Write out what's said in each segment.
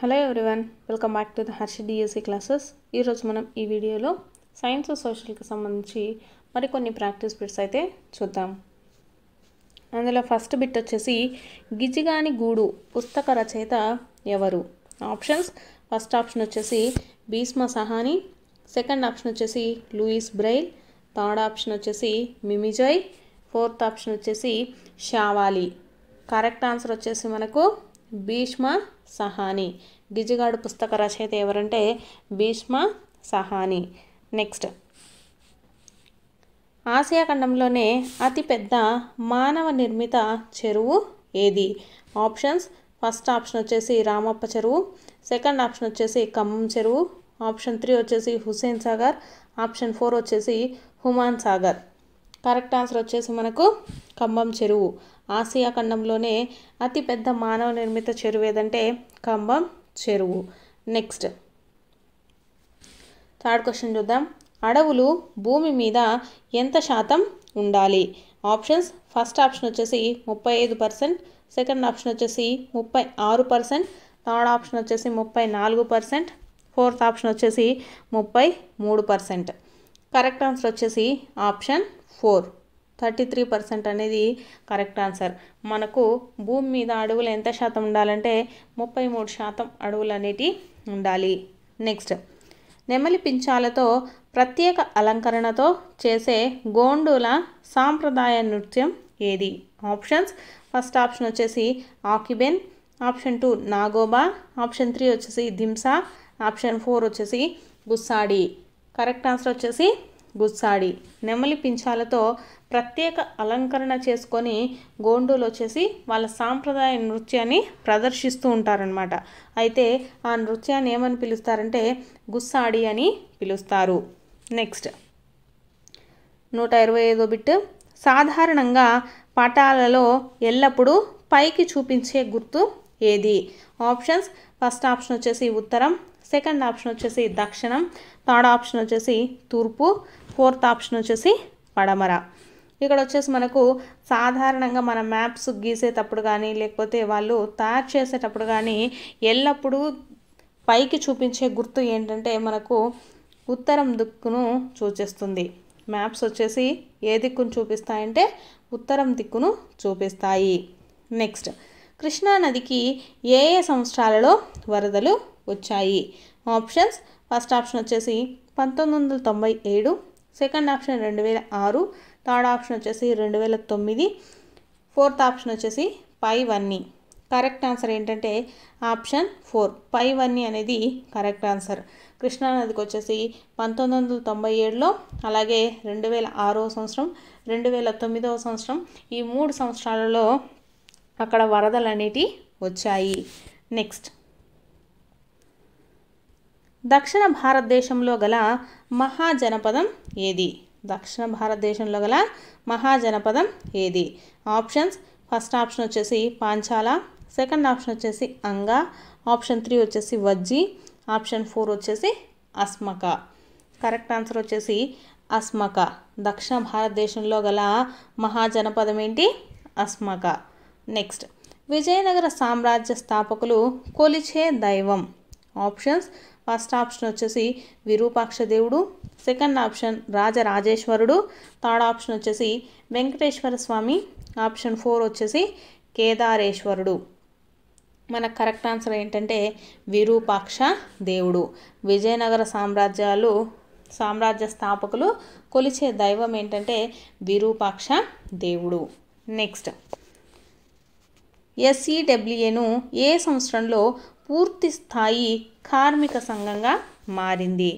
hello everyone welcome back to the Harsha DSC classes ఈరోజు మనం ఈ వీడియోలో సైన్స్ సోషల్కి సంబంధించి మరికొన్ని ప్రాక్టీస్ బిట్స్ అయితే చూద్దాం అందులో ఫస్ట్ బిట్ వచ్చేసి గిజిగాని గూడు పుస్తక రచయిత ఎవరు ఆప్షన్స్ ఫస్ట్ ఆప్షన్ వచ్చేసి భీష్మ సహాని సెకండ్ ఆప్షన్ వచ్చేసి లూయిస్ బ్రైల్ థర్డ్ ఆప్షన్ వచ్చేసి మిమిజాయ్ ఫోర్త్ ఆప్షన్ వచ్చేసి షావాలి కరెక్ట్ ఆన్సర్ వచ్చేసి మనకు భీష్మ సహాని గిజిగాడు పుస్తక రచయిత ఎవరంటే భీష్మ సహాని నెక్స్ట్ ఆసియా ఖండంలోనే అతిపెద్ద మానవ నిర్మిత చెరువు ఏది ఆప్షన్స్ ఫస్ట్ ఆప్షన్ వచ్చేసి రామప్ప చెరువు సెకండ్ ఆప్షన్ వచ్చేసి ఖమ్మం చెరువు ఆప్షన్ త్రీ వచ్చేసి హుస్సేన్ సాగర్ ఆప్షన్ ఫోర్ వచ్చేసి హుమాన్ సాగర్ కరెక్ట్ ఆన్సర్ వచ్చేసి మనకు ఖమ్మం చెరువు ఆసియా ఖండంలోనే అతిపెద్ద మానవ నిర్మిత చెరువు ఏదంటే కంబం చెరువు నెక్స్ట్ థర్డ్ క్వశ్చన్ చూద్దాం అడవులు భూమి మీద ఎంత శాతం ఉండాలి ఆప్షన్స్ ఫస్ట్ ఆప్షన్ వచ్చేసి ముప్పై ఐదు పర్సెంట్ సెకండ్ ఆప్షన్ వచ్చేసి ముప్పై ఆరు పర్సెంట్ థర్డ్ ఆప్షన్ వచ్చేసి ముప్పై నాలుగు పర్సెంట్ ఫోర్త్ ఆప్షన్ వచ్చేసి ముప్పై మూడు పర్సెంట్ కరెక్ట్ ఆన్సర్ వచ్చేసి option four thirty three percent అనేది కరెక్ట్ ఆన్సర్ మనకు భూమి మీద అడవులు ఎంత శాతం ఉండాలంటే ముప్పై మూడు శాతం అడవులు అనేటివి ఉండాలి నెక్స్ట్ నెమలి పించాలతో ప్రత్యేక అలంకరణతో చేసే గోండుల సాంప్రదాయ నృత్యం ఏది ఆప్షన్స్ ఫస్ట్ ఆప్షన్ వచ్చేసి ఆకిబెన్ option two Nagoba option three వచ్చేసి దింసా ఆప్షన్ ఫోర్ వచ్చేసి గుస్సాడి కరెక్ట్ ఆన్సర్ వచ్చేసి గుస్సాడి నెమలి పింఛాలతో ప్రత్యేక అలంకరణ చేసుకొని గోండులు వచ్చేసి వాళ్ళ సాంప్రదాయ నృత్యాన్ని ప్రదర్శిస్తూ ఉంటారనమాట అయితే ఆ నృత్యాన్ని ఏమని పిలుస్తారంటే గుస్సాడి అని పిలుస్తారు నెక్స్ట్ నూట ఇరవై ఐదో బిట్ సాధారణంగా పటాలలో ఎల్లప్పుడూ పైకి చూపించే గుర్తు ఏది ఆప్షన్స్ ఫస్ట్ ఆప్షన్ వచ్చేసి ఉత్తరం సెకండ్ ఆప్షన్ వచ్చేసి దక్షిణం థర్డ్ ఆప్షన్ వచ్చేసి తూర్పు ఫోర్త్ ఆప్షన్ వచ్చేసి పడమర ఇక్కడ వచ్చేసి మనకు సాధారణంగా మన మ్యాప్స్ గీసేటప్పుడు కానీ లేకపోతే వాళ్ళు తయారు చేసేటప్పుడు కానీ ఎల్లప్పుడూ పైకి చూపించే గుర్తు ఏంటంటే మనకు ఉత్తరం దిక్కును సూచిస్తుంది మ్యాప్స్ వచ్చేసి ఏ దిక్కును చూపిస్తాయంటే ఉత్తరం దిక్కును చూపిస్తాయి నెక్స్ట్ కృష్ణానదికి ఏ ఏ సంవత్సరాలలో వరదలు వచ్చాయి ఆప్షన్స్ ఫస్ట్ ఆప్షన్ వచ్చేసి పంతొమ్మిది వందల తొంభై ఏడు సెకండ్ ఆప్షన్ రెండు వేల ఆరు థర్డ్ ఆప్షన్ వచ్చేసి రెండు వేల తొమ్మిది ఫోర్త్ ఆప్షన్ వచ్చేసి పై వన్నీ కరెక్ట్ ఆన్సర్ ఏంటంటే ఆప్షన్ ఫోర్ పై వన్నీ అనేది కరెక్ట్ ఆన్సర్ కృష్ణానదికి వచ్చేసి పంతొమ్మిది వందల తొంభై ఏడులో అలాగే రెండు వేల ఆరో సంవత్సరం రెండు వేల తొమ్మిదవ సంవత్సరం ఈ మూడు సంవత్సరాలలో అక్కడ వరదలు అనేటివి వచ్చాయి నెక్స్ట్ దక్షిణ భారతదేశంలో గల మహాజనపదం ఏది దక్షిణ భారతదేశంలో గల మహాజనపదం ఏది ఆప్షన్స్ ఫస్ట్ ఆప్షన్ వచ్చేసి పాంచాల సెకండ్ ఆప్షన్ వచ్చేసి అంగ ఆప్షన్ త్రీ వచ్చేసి వజ్జి ఆప్షన్ ఫోర్ వచ్చేసి అస్మక కరెక్ట్ ఆన్సర్ వచ్చేసి అస్మక దక్షిణ భారతదేశంలో గల మహాజనపదం ఏంటి అస్మక నెక్స్ట్ విజయనగర సామ్రాజ్య స్థాపకులు కొలిచే దైవం ఆప్షన్స్ ఫస్ట్ ఆప్షన్ వచ్చేసి విరూపాక్ష దేవుడు సెకండ్ ఆప్షన్ రాజరాజేశ్వరుడు థర్డ్ ఆప్షన్ వచ్చేసి వెంకటేశ్వర స్వామి ఆప్షన్ ఫోర్ వచ్చేసి కేదారేశ్వరుడు మనకు కరెక్ట్ ఆన్సర్ ఏంటంటే విరూపాక్ష దేవుడు విజయనగర సామ్రాజ్యాలు సామ్రాజ్య స్థాపకులు కొలిచే దైవం ఏంటంటే విరూపాక్ష దేవుడు నెక్స్ట్ ఎస్సీడబ్ల్యూఏను e e ఏ సంవత్సరంలో పూర్తి స్థాయి కార్మిక సంఘంగా మారింది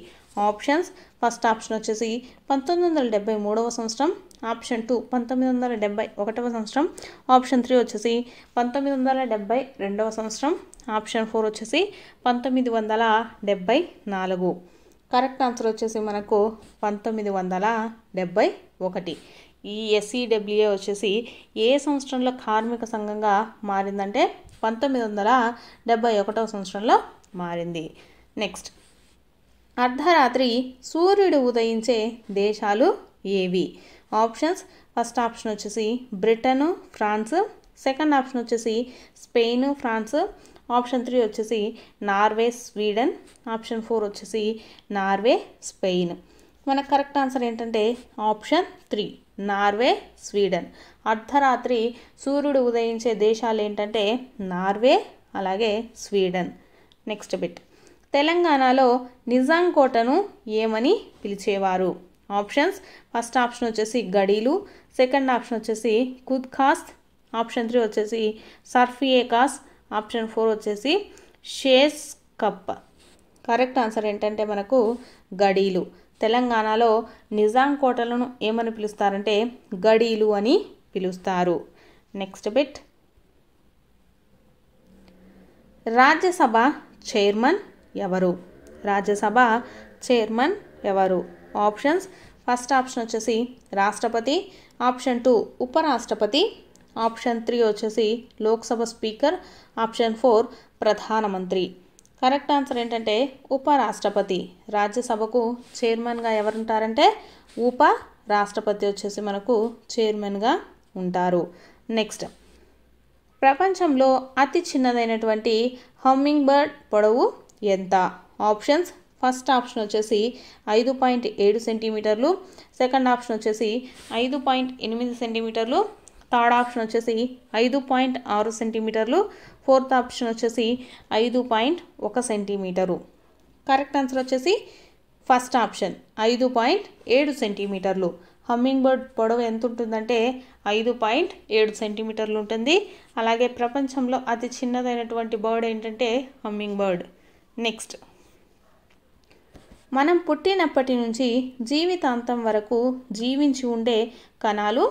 ఆప్షన్స్ ఫస్ట్ ఆప్షన్ వచ్చేసి పంతొమ్మిది వందల డెబ్బై మూడవ సంవత్సరం ఆప్షన్ టూ పంతొమ్మిది వందల డెబ్బై ఒకటవ సంవత్సరం ఆప్షన్ త్రీ వచ్చేసి పంతొమ్మిది వందల డెబ్బై రెండవ సంవత్సరం ఆప్షన్ ఫోర్ వచ్చేసి పంతొమ్మిది వందల డెబ్బై నాలుగు కరెక్ట్ ఆన్సర్ వచ్చేసి మనకు పంతొమ్మిది వందల డెబ్బై ఒకటి ఈ ఎస్సీడబ్ల్యూఏ e వచ్చేసి ఏ సంవత్సరంలో కార్మిక సంఘంగా మారిందంటే పంతొమ్మిది వందల డెబ్బై ఒకటవ సంవత్సరంలో మారింది నెక్స్ట్ అర్ధరాత్రి సూర్యుడు ఉదయించే దేశాలు ఏవి ఆప్షన్స్ ఫస్ట్ ఆప్షన్ వచ్చేసి బ్రిటను ఫ్రాన్స్ సెకండ్ ఆప్షన్ వచ్చేసి స్పెయిన్ ఫ్రాన్స్ ఆప్షన్ త్రీ వచ్చేసి నార్వే స్వీడన్ ఆప్షన్ ఫోర్ వచ్చేసి నార్వే స్పెయిన్ మన కరెక్ట్ ఆన్సర్ ఏంటంటే ఆప్షన్ త్రీ నార్వే స్వీడన్ అర్ధరాత్రి సూర్యుడు ఉదయించే దేశాలు ఏంటంటే నార్వే అలాగే స్వీడన్ నెక్స్ట్ బిట్ తెలంగాణలో నిజాం కోటను ఏమని పిలిచేవారు ఆప్షన్స్ ఫస్ట్ ఆప్షన్ వచ్చేసి గడీలు సెకండ్ ఆప్షన్ వచ్చేసి కుద్ ఖాస్ ఆప్షన్ త్రీ వచ్చేసి సర్ఫియే ఖాస్ ఆప్షన్ ఫోర్ వచ్చేసి షేస్ కప్ప కరెక్ట్ ఆన్సర్ ఏంటంటే మనకు గడీలు తెలంగాణలో నిజాం కోటలను ఏమని పిలుస్తారంటే గడీలు అని పిలుస్తారు నెక్స్ట్ బిట్ రాజ్యసభ చైర్మన్ ఎవరు రాజ్యసభ చైర్మన్ ఎవరు ఆప్షన్స్ ఫస్ట్ ఆప్షన్ వచ్చేసి రాష్ట్రపతి ఆప్షన్ టూ ఉపరాష్ట్రపతి ఆప్షన్ త్రీ వచ్చేసి లోక్సభ స్పీకర్ ఆప్షన్ ఫోర్ ప్రధానమంత్రి కరెక్ట్ ఆన్సర్ ఏంటంటే ఉపరాష్ట్రపతి రాజ్యసభకు చైర్మన్గా ఎవరుంటారంటే ఉప రాష్ట్రపతి వచ్చేసి మనకు చైర్మన్గా ఉంటారు నెక్స్ట్ ప్రపంచంలో అతి చిన్నదైనటువంటి హమ్మింగ్ బర్డ్ పొడవు ఎంత ఆప్షన్స్ ఫస్ట్ ఆప్షన్ వచ్చేసి ఐదు పాయింట్ ఏడు సెంటీమీటర్లు సెకండ్ ఆప్షన్ వచ్చేసి ఐదు పాయింట్ ఎనిమిది సెంటీమీటర్లు థర్డ్ ఆప్షన్ వచ్చేసి ఐదు పాయింట్ ఆరు సెంటీమీటర్లు ఫోర్త్ ఆప్షన్ వచ్చేసి ఐదు పాయింట్ ఒక సెంటీమీటరు కరెక్ట్ ఆన్సర్ వచ్చేసి ఫస్ట్ ఆప్షన్ ఐదు పాయింట్ ఏడు సెంటీమీటర్లు హమ్మింగ్ బర్డ్ పొడవు ఎంత ఉంటుందంటే ఐదు పాయింట్ ఏడు సెంటీమీటర్లు ఉంటుంది అలాగే ప్రపంచంలో అతి చిన్నదైనటువంటి బర్డ్ ఏంటంటే హమ్మింగ్ బర్డ్ నెక్స్ట్ మనం పుట్టినప్పటి నుంచి జీవితాంతం వరకు జీవించి ఉండే కణాలు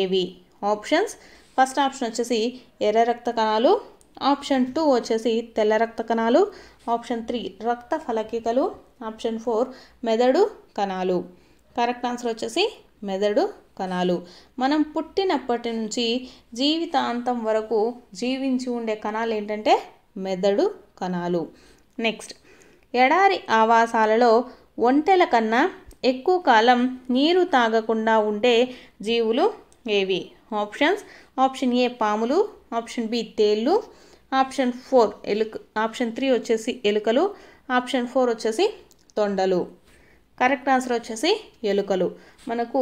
ఏవి ఆప్షన్స్ ఫస్ట్ ఆప్షన్ వచ్చేసి ఎర్ర రక్త కణాలు ఆప్షన్ టూ వచ్చేసి తెల్ల రక్త కణాలు ఆప్షన్ త్రీ రక్త ఫలకికలు ఆప్షన్ ఫోర్ మెదడు కణాలు కరెక్ట్ ఆన్సర్ వచ్చేసి మెదడు కణాలు మనం పుట్టినప్పటి నుంచి జీవితాంతం వరకు జీవించి ఉండే కణాలు ఏంటంటే మెదడు కణాలు నెక్స్ట్ ఎడారి ఆవాసాలలో ఒంటెల కన్నా ఎక్కువ కాలం నీరు తాగకుండా ఉండే జీవులు ఏవి ఆప్షన్స్ ఆప్షన్ ఏ పాములు ఆప్షన్ బి తేళ్ళు ఆప్షన్ ఫోర్ ఎలుక ఆప్షన్ త్రీ వచ్చేసి ఎలుకలు ఆప్షన్ ఫోర్ వచ్చేసి తొండలు కరెక్ట్ ఆన్సర్ వచ్చేసి ఎలుకలు మనకు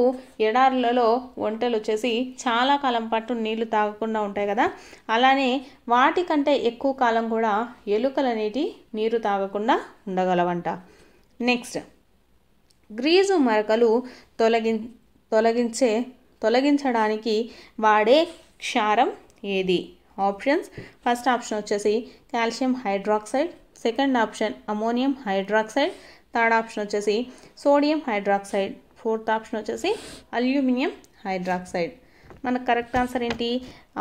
ఎడారులలో ఒంటెలు వచ్చేసి చాలా కాలం పాటు నీళ్లు తాగకుండా ఉంటాయి కదా అలానే వాటికంటే ఎక్కువ కాలం కూడా ఎలుకలు అనేటి నీరు తాగకుండా ఉండగలవంట నెక్స్ట్ గ్రీజు మరకలు తొలగి తొలగించే తొలగించడానికి వాడే క్షారం ఏది ఆప్షన్స్ ఫస్ట్ ఆప్షన్ వచ్చేసి calcium hydroxide second option ammonium hydroxide third option వచ్చేసి సోడియం హైడ్రాక్సైడ్ ఫోర్త్ ఆప్షన్ వచ్చేసి అల్యూమినియం హైడ్రాక్సైడ్ మనకు కరెక్ట్ ఆన్సర్ ఏంటి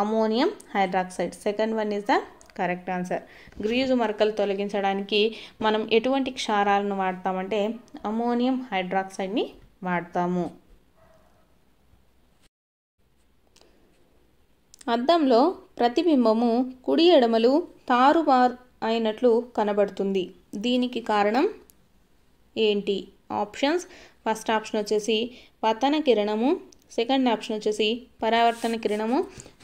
ammonium hydroxide second one is the correct answer grease మరకలు తొలగించడానికి మనం ఎటువంటి క్షారాలను వాడతామంటే అమోనియం హైడ్రాక్సైడ్ని వాడతాము అద్దంలో ప్రతిబింబము కుడి ఎడమలు తారుమారు అయినట్లు కనబడుతుంది దీనికి కారణం ఏంటి ఆప్షన్స్ ఫస్ట్ ఆప్షన్ వచ్చేసి పతన కిరణము సెకండ్ ఆప్షన్ వచ్చేసి పరావర్తన కిరణము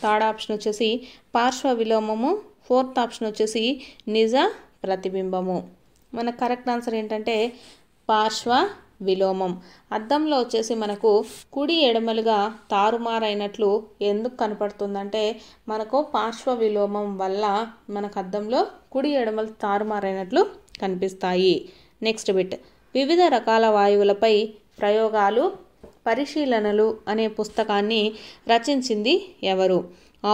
థర్డ్ ఆప్షన్ వచ్చేసి పార్శ్వ విలోమము ఫోర్త్ ఆప్షన్ వచ్చేసి నిజ ప్రతిబింబము మన కరెక్ట్ ఆన్సర్ ఏంటంటే పార్శ్వ విలోమం అద్దంలో వచ్చేసి మనకు కుడి ఎడమలుగా తారుమారైనట్లు ఎందుకు కనపడుతుందంటే మనకు పార్శ్వ విలోమం వల్ల మనకు అద్దంలో కుడి ఎడమలు తారుమారైనట్లు కనిపిస్తాయి నెక్స్ట్ బిట్ వివిధ రకాల వాయువులపై ప్రయోగాలు పరిశీలనలు అనే పుస్తకాన్ని రచించింది ఎవరు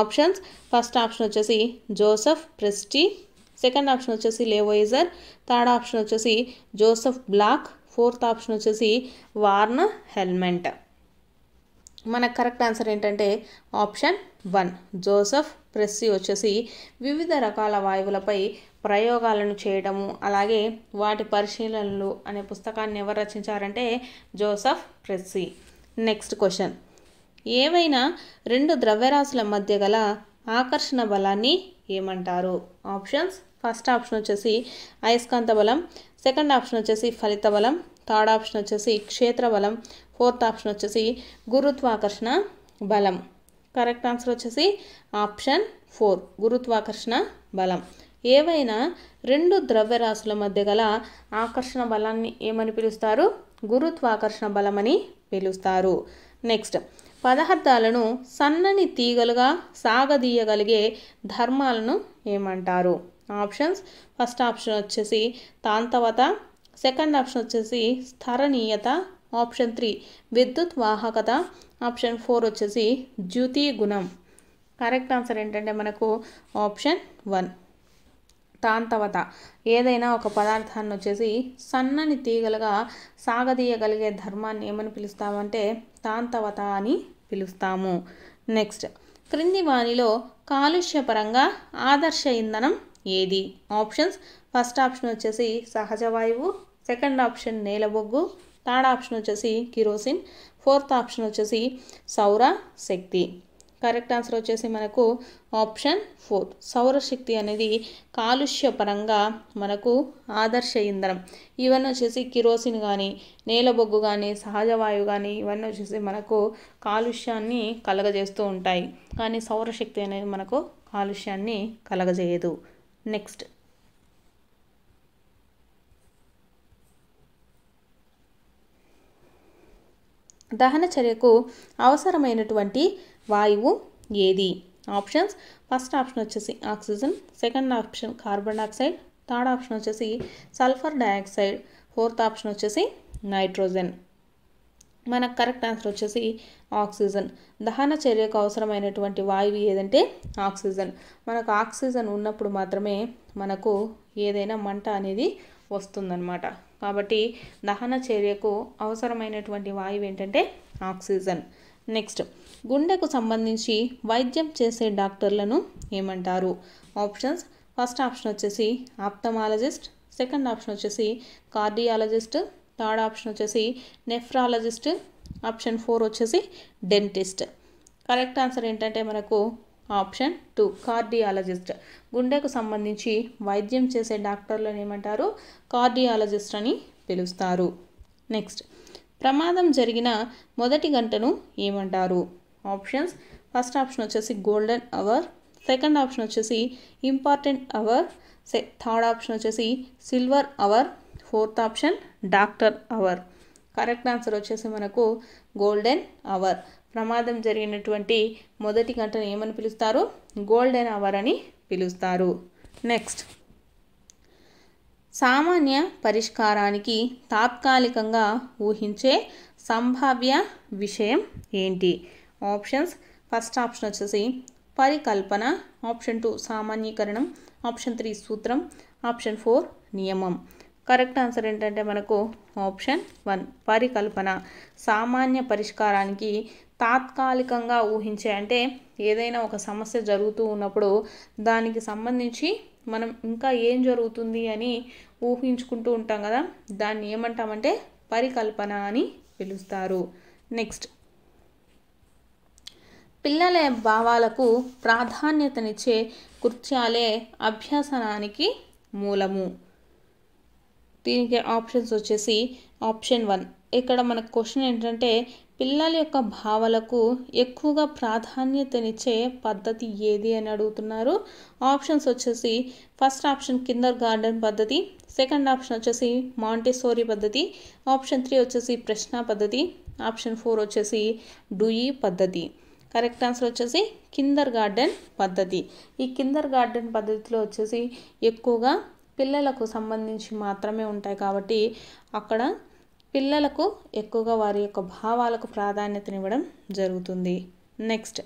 ఆప్షన్స్ ఫస్ట్ ఆప్షన్ వచ్చేసి జోసఫ్ ప్రెస్టీ సెకండ్ ఆప్షన్ వచ్చేసి లేవోయిజర్ థర్డ్ ఆప్షన్ వచ్చేసి జోసఫ్ బ్లాక్ ఫోర్త్ ఆప్షన్ వచ్చేసి వార్న్ హెల్మెట్ మన కరెక్ట్ ఆన్సర్ ఏంటంటే ఆప్షన్ వన్ జోసఫ్ ప్రెస్సి వచ్చేసి వివిధ రకాల వాయువులపై ప్రయోగాలను చేయడము అలాగే వాటి పరిశీలనలు అనే పుస్తకాన్ని ఎవరు రచించారంటే జోసఫ్ ప్రెస్సి నెక్స్ట్ క్వశ్చన్ ఏవైనా రెండు ద్రవ్యరాశుల మధ్య గల ఆకర్షణ బలాన్ని ఏమంటారు ఆప్షన్స్ ఫస్ట్ ఆప్షన్ వచ్చేసి అయస్కాంత బలం సెకండ్ ఆప్షన్ వచ్చేసి ఫలిత బలం థర్డ్ ఆప్షన్ వచ్చేసి క్షేత్ర బలం ఫోర్త్ ఆప్షన్ వచ్చేసి గురుత్వాకర్షణ బలం కరెక్ట్ ఆన్సర్ వచ్చేసి ఆప్షన్ ఫోర్ గురుత్వాకర్షణ బలం ఏవైనా రెండు ద్రవ్యరాశుల మధ్య గల ఆకర్షణ బలాన్ని ఏమని పిలుస్తారు గురుత్వాకర్షణ బలం అని పిలుస్తారు నెక్స్ట్ పదార్థాలను సన్నని తీగలుగా సాగదీయగలిగే ధర్మాలను ఏమంటారు ఆప్షన్స్ ఫస్ట్ ఆప్షన్ వచ్చేసి తాంతవత సెకండ్ ఆప్షన్ వచ్చేసి స్థరణీయత ఆప్షన్ త్రీ విద్యుత్ వాహకత ఆప్షన్ ఫోర్ వచ్చేసి ద్యుతి గుణం కరెక్ట్ ఆన్సర్ ఏంటంటే మనకు ఆప్షన్ వన్ తాంతవత ఏదైనా ఒక పదార్థాన్ని వచ్చేసి సన్నని తీగలుగా సాగదీయగలిగే ధర్మాన్ని ఏమని పిలుస్తామంటే తాంతవత అని పిలుస్తాము నెక్స్ట్ క్రింది వాణిలో కాలుష్యపరంగా ఆదర్శ ఇంధనం ఏది ఆప్షన్స్ ఫస్ట్ ఆప్షన్ వచ్చేసి సహజ వాయువు సెకండ్ ఆప్షన్ నేలబొగ్గు థర్డ్ ఆప్షన్ వచ్చేసి కిరోసిన్ ఫోర్త్ ఆప్షన్ వచ్చేసి సౌర శక్తి కరెక్ట్ ఆన్సర్ వచ్చేసి మనకు ఆప్షన్ ఫోర్ సౌరశక్తి అనేది కాలుష్య పరంగా మనకు ఆదర్శ ఇంధనం ఇవన్నీ వచ్చేసి కిరోసిన్ కానీ నేలబొగ్గు కానీ సహజ వాయువు కానీ ఇవన్నీ వచ్చేసి మనకు కాలుష్యాన్ని కలగజేస్తూ ఉంటాయి కానీ సౌరశక్తి అనేది మనకు కాలుష్యాన్ని కలగజేయదు నెక్స్ట్ దహన చర్యకు అవసరమైనటువంటి వాయువు ఏది ఆప్షన్స్ ఫస్ట్ ఆప్షన్ వచ్చేసి oxygen second option carbon dioxide third option వచ్చేసి సల్ఫర్ డయాక్సైడ్ ఫోర్త్ ఆప్షన్ వచ్చేసి నైట్రోజన్ మనకు కరెక్ట్ ఆన్సర్ వచ్చేసి ఆక్సిజన్ దహన చర్యకు అవసరమైనటువంటి వాయువు ఏదంటే ఆక్సిజన్ మనకు ఆక్సిజన్ ఉన్నప్పుడు మాత్రమే మనకు ఏదైనా మంట అనేది వస్తుందన్నమాట కాబట్టి దహన చర్యకు అవసరమైనటువంటి వాయువు ఏంటంటే ఆక్సిజన్ నెక్స్ట్ గుండెకు సంబంధించి వైద్యం చేసే డాక్టర్లను ఏమంటారు ఆప్షన్స్ ఫస్ట్ ఆప్షన్ వచ్చేసి ఆప్థమాలజిస్ట్ సెకండ్ ఆప్షన్ వచ్చేసి కార్డియాలజిస్ట్ థర్డ్ ఆప్షన్ వచ్చేసి నెఫ్రాలజిస్ట్ ఆప్షన్ ఫోర్ వచ్చేసి డెంటిస్ట్ కరెక్ట్ ఆన్సర్ ఏంటంటే మనకు ఆప్షన్ టూ కార్డియాలజిస్ట్ గుండెకు సంబంధించి వైద్యం చేసే డాక్టర్లను ఏమంటారు కార్డియాలజిస్ట్ అని పిలుస్తారు నెక్స్ట్ ప్రమాదం జరిగిన మొదటి గంటను ఏమంటారు ఆప్షన్స్ ఫస్ట్ ఆప్షన్ వచ్చేసి గోల్డెన్ అవర్ సెకండ్ ఆప్షన్ వచ్చేసి ఇంపార్టెంట్ అవర్ థర్డ్ ఆప్షన్ వచ్చేసి silver hour fourth option doctor hour correct answer వచ్చేసి మనకు గోల్డెన్ అవర్ ప్రమాదం జరిగినటువంటి మొదటి గంటను ఏమని పిలుస్తారు గోల్డెన్ అవర్ అని పిలుస్తారు నెక్స్ట్ సామాన్య పరిష్కారానికి తాత్కాలికంగా ఊహించే సంభావ్య విషయం ఏంటి ఆప్షన్స్ ఫస్ట్ ఆప్షన్ వచ్చేసి పరికల్పన ఆప్షన్ టూ సామాన్యీకరణం ఆప్షన్ త్రీ సూత్రం ఆప్షన్ ఫోర్ నియమం కరెక్ట్ ఆన్సర్ ఏంటంటే మనకు ఆప్షన్ వన్ పరికల్పన సామాన్య పరిష్కారానికి తాత్కాలికంగా ఊహించే అంటే ఏదైనా ఒక సమస్య జరుగుతూ ఉన్నప్పుడు దానికి సంబంధించి మనం ఇంకా ఏం జరుగుతుంది అని ఊహించుకుంటూ ఉంటాం కదా దాన్ని ఏమంటామంటే పరికల్పన అని పిలుస్తారు నెక్స్ట్ పిల్లల భావాలకు ప్రాధాన్యతనిచ్చే కృత్యాలే అభ్యసనానికి మూలము దీనికి ఆప్షన్స్ వచ్చేసి ఆప్షన్ వన్ ఇక్కడ మన క్వశ్చన్ ఏంటంటే పిల్లల యొక్క భావాలకు ఎక్కువగా ప్రాధాన్యతనిచ్చే పద్ధతి ఏది అని అడుగుతున్నారు ఆప్షన్స్ వచ్చేసి ఫస్ట్ ఆప్షన్ కిందర్ గార్డెన్ పద్ధతి సెకండ్ ఆప్షన్ వచ్చేసి మాంటెసోరీ పద్ధతి ఆప్షన్ త్రీ వచ్చేసి ప్రశ్న పద్ధతి ఆప్షన్ ఫోర్ వచ్చేసి డూయి పద్ధతి కరెక్ట్ ఆన్సర్ వచ్చేసి కిందర్ గార్డెన్ పద్ధతి ఈ కిందర్ గార్డెన్ పద్ధతిలో వచ్చేసి ఎక్కువగా పిల్లలకు సంబంధించి మాత్రమే ఉంటాయి కాబట్టి అక్కడ పిల్లలకు ఎక్కువగా వారి యొక్క భావాలకు ప్రాధాన్యతనివ్వడం జరుగుతుంది నెక్స్ట్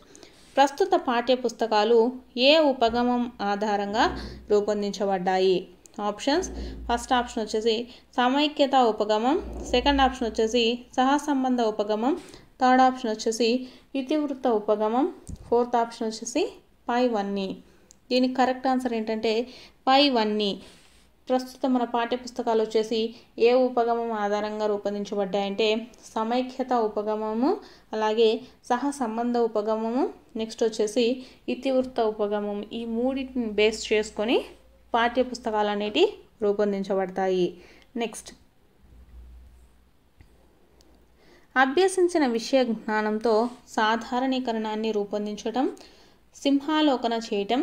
ప్రస్తుత పాఠ్యపుస్తకాలు ఏ ఉపగమం ఆధారంగా రూపొందించబడ్డాయి ఆప్షన్స్ ఫస్ట్ ఆప్షన్ వచ్చేసి సమైక్యత ఉపగమం సెకండ్ ఆప్షన్ వచ్చేసి సహసంబంధ ఉపగమం థర్డ్ ఆప్షన్ వచ్చేసి ఇతివృత్త ఉపగమం ఫోర్త్ ఆప్షన్ వచ్చేసి పై వన్నీ దీనికి కరెక్ట్ ఆన్సర్ ఏంటంటే పై వన్నీ ప్రస్తుతం మన పాఠ్యపుస్తకాలు వచ్చేసి ఏ ఉపగమం ఆధారంగా రూపొందించబడ్డాయంటే సమైక్యత ఉపగమము అలాగే సహ సంబంధ ఉపగమము నెక్స్ట్ వచ్చేసి ఇతివృత్త ఉపగమం ఈ మూడింటిని బేస్ చేసుకొని పాఠ్యపుస్తకాలు అనేటివి రూపొందించబడతాయి నెక్స్ట్ అభ్యసించిన విషయ జ్ఞానంతో సాధారణీకరణాన్ని రూపొందించటం సింహాలోకన చేయటం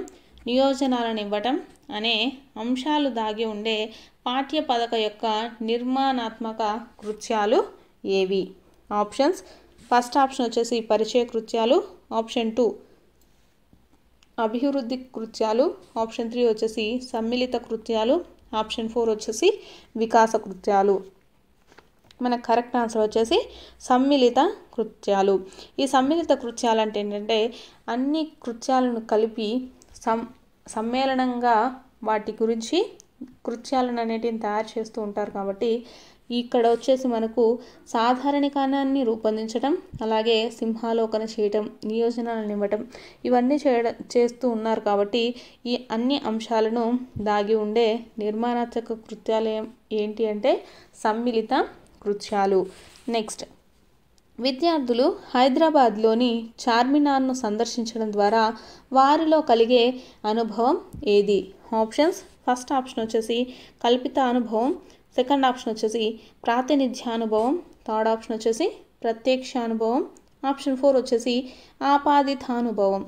నియోజనాలను ఇవ్వటం అనే అంశాలు దాగి ఉండే పాఠ్య పథక యొక్క నిర్మాణాత్మక కృత్యాలు ఏవి ఆప్షన్స్ ఫస్ట్ ఆప్షన్ వచ్చేసి పరిచయ కృత్యాలు ఆప్షన్ టూ అభివృద్ధి కృత్యాలు ఆప్షన్ త్రీ వచ్చేసి సమ్మిళిత కృత్యాలు ఆప్షన్ ఫోర్ వచ్చేసి వికాస కృత్యాలు మన కరెక్ట్ ఆన్సర్ వచ్చేసి సమ్మిళిత కృత్యాలు ఈ సమ్మిళిత కృత్యాలు అంటే ఏంటంటే అన్ని కృత్యాలను కలిపి సం సమ్మేళనంగా వాటి గురించి కృత్యాలను అనేటివి తయారు చేస్తూ ఉంటారు కాబట్టి ఇక్కడ వచ్చేసి మనకు సాధారణీకరణాన్ని రూపొందించడం అలాగే సింహాలోకన చేయటం నియోజనాలను ఇవ్వటం ఇవన్నీ చేయడం చేస్తూ ఉన్నారు కాబట్టి ఈ అన్ని అంశాలను దాగి ఉండే నిర్మాణాత్మక కృత్యాలయం ఏంటి అంటే సమ్మిళిత కృత్యాలు నెక్స్ట్ విద్యార్థులు హైదరాబాద్లోని చార్మినార్ను సందర్శించడం ద్వారా వారిలో కలిగే అనుభవం ఏది ఆప్షన్స్ ఫస్ట్ ఆప్షన్ వచ్చేసి కల్పిత అనుభవం సెకండ్ ఆప్షన్ వచ్చేసి ప్రాతినిధ్య అనుభవం థర్డ్ ఆప్షన్ వచ్చేసి ప్రత్యక్ష అనుభవం ఆప్షన్ ఫోర్ వచ్చేసి ఆపాదిత అనుభవం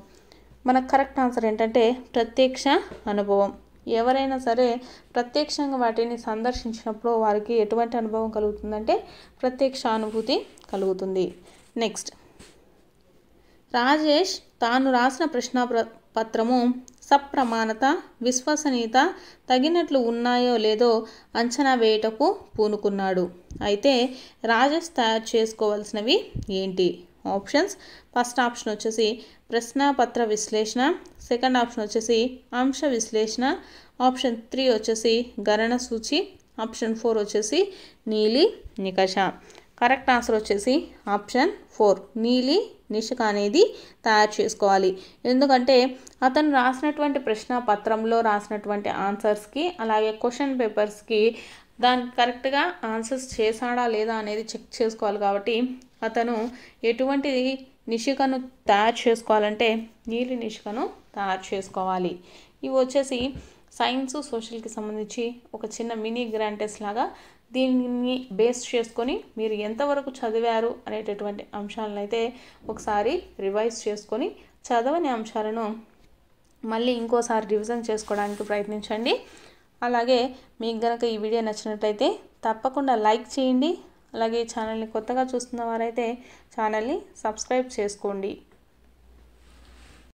మనకు కరెక్ట్ ఆన్సర్ ఏంటంటే ప్రత్యక్ష అనుభవం ఎవరైనా సరే ప్రత్యక్షంగా వాటిని సందర్శించినప్పుడు వారికి ఎటువంటి అనుభవం కలుగుతుందంటే ప్రత్యక్ష అనుభూతి కలుగుతుంది నెక్స్ట్ రాజేష్ తాను రాసిన ప్రశ్న పత్రము సప్రమాణత విశ్వసనీయత తగినట్లు ఉన్నాయో లేదో అంచనా వేయటకు పూనుకున్నాడు అయితే రాజేష్ తయారు చేసుకోవాల్సినవి ఏంటి ఆప్షన్స్ ఫస్ట్ ఆప్షన్ వచ్చేసి ప్రశ్నపత్ర విశ్లేషణ సెకండ్ ఆప్షన్ వచ్చేసి అంశ విశ్లేషణ ఆప్షన్ త్రీ వచ్చేసి గణన సూచి ఆప్షన్ ఫోర్ వచ్చేసి నీలి నికష కరెక్ట్ ఆన్సర్ వచ్చేసి ఆప్షన్ ఫోర్ నీలి నిషక అనేది తయారు చేసుకోవాలి ఎందుకంటే అతను రాసినటువంటి ప్రశ్న పత్రంలో రాసినటువంటి ఆన్సర్స్కి అలాగే క్వశ్చన్ పేపర్స్కి దానికి కరెక్ట్గా ఆన్సర్స్ చేశాడా లేదా అనేది చెక్ చేసుకోవాలి కాబట్టి అతను ఎటువంటి నిషికను తయారు చేసుకోవాలంటే నీలి నిషికను తయారు చేసుకోవాలి ఇవి వచ్చేసి సైన్స్ సోషల్కి సంబంధించి ఒక చిన్న మినీ గ్రాంటెస్ లాగా దీనిని బేస్ చేసుకొని మీరు ఎంతవరకు చదివారు అనేటటువంటి అంశాలను అయితే ఒకసారి రివైజ్ చేసుకొని చదవని అంశాలను మళ్ళీ ఇంకోసారి రివిజన్ చేసుకోవడానికి ప్రయత్నించండి అలాగే మీకు గనక ఈ వీడియో నచ్చినట్లయితే తప్పకుండా లైక్ చేయండి అలాగే ఛానల్ని కొత్తగా చూస్తున్న వారైతే ఛానల్ని సబ్స్క్రైబ్ చేసుకోండి